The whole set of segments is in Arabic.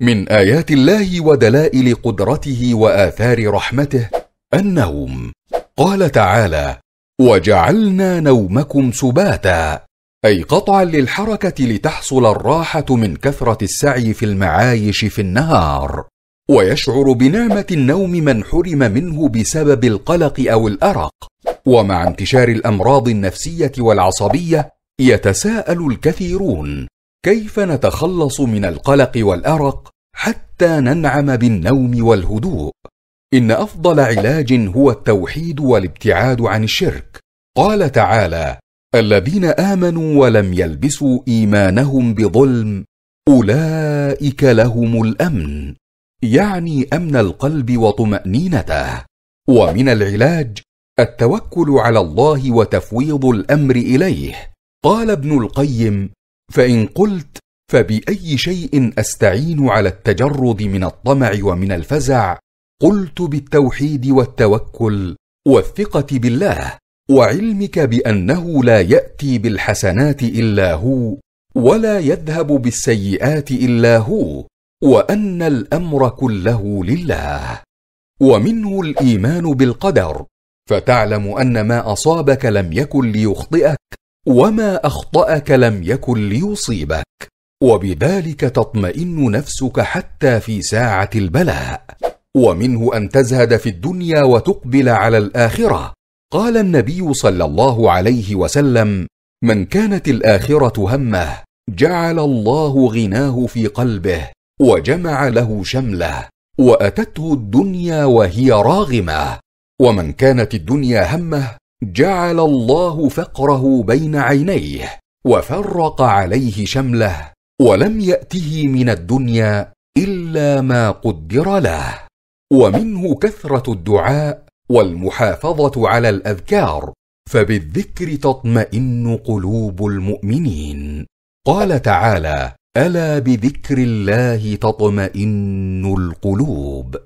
من ايات الله ودلائل قدرته واثار رحمته النوم قال تعالى وجعلنا نومكم سباتا اي قطعا للحركه لتحصل الراحه من كثره السعي في المعايش في النهار ويشعر بنعمه النوم من حرم منه بسبب القلق او الارق ومع انتشار الامراض النفسيه والعصبيه يتساءل الكثيرون كيف نتخلص من القلق والارق حتى ننعم بالنوم والهدوء ان افضل علاج هو التوحيد والابتعاد عن الشرك قال تعالى الذين امنوا ولم يلبسوا ايمانهم بظلم اولئك لهم الامن يعني امن القلب وطمانينته ومن العلاج التوكل على الله وتفويض الامر اليه قال ابن القيم فان قلت فباي شيء استعين على التجرد من الطمع ومن الفزع قلت بالتوحيد والتوكل والثقه بالله وعلمك بانه لا ياتي بالحسنات الا هو ولا يذهب بالسيئات الا هو وان الامر كله لله ومنه الايمان بالقدر فتعلم ان ما اصابك لم يكن ليخطئك وما اخطاك لم يكن ليصيبك وبذلك تطمئن نفسك حتى في ساعه البلاء ومنه ان تزهد في الدنيا وتقبل على الاخره قال النبي صلى الله عليه وسلم من كانت الاخره همه جعل الله غناه في قلبه وجمع له شمله واتته الدنيا وهي راغمه ومن كانت الدنيا همه جعل الله فقره بين عينيه وفرق عليه شمله ولم ياته من الدنيا الا ما قدر له ومنه كثره الدعاء والمحافظه على الاذكار فبالذكر تطمئن قلوب المؤمنين قال تعالى الا بذكر الله تطمئن القلوب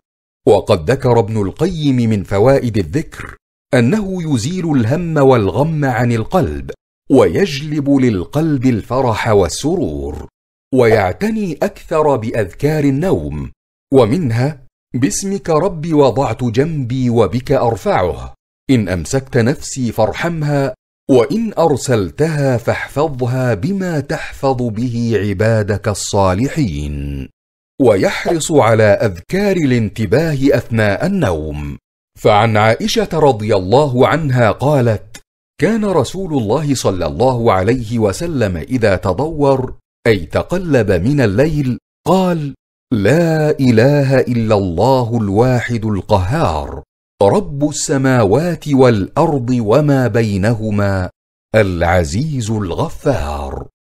وقد ذكر ابن القيم من فوائد الذكر انه يزيل الهم والغم عن القلب ويجلب للقلب الفرح والسرور ويعتني اكثر باذكار النوم ومنها باسمك ربي وضعت جنبي وبك ارفعه ان امسكت نفسي فارحمها وان ارسلتها فاحفظها بما تحفظ به عبادك الصالحين ويحرص على اذكار الانتباه اثناء النوم فعن عائشه رضي الله عنها قالت كان رسول الله صلى الله عليه وسلم اذا تضور اي تقلب من الليل قال لا اله الا الله الواحد القهار رب السماوات والارض وما بينهما العزيز الغفار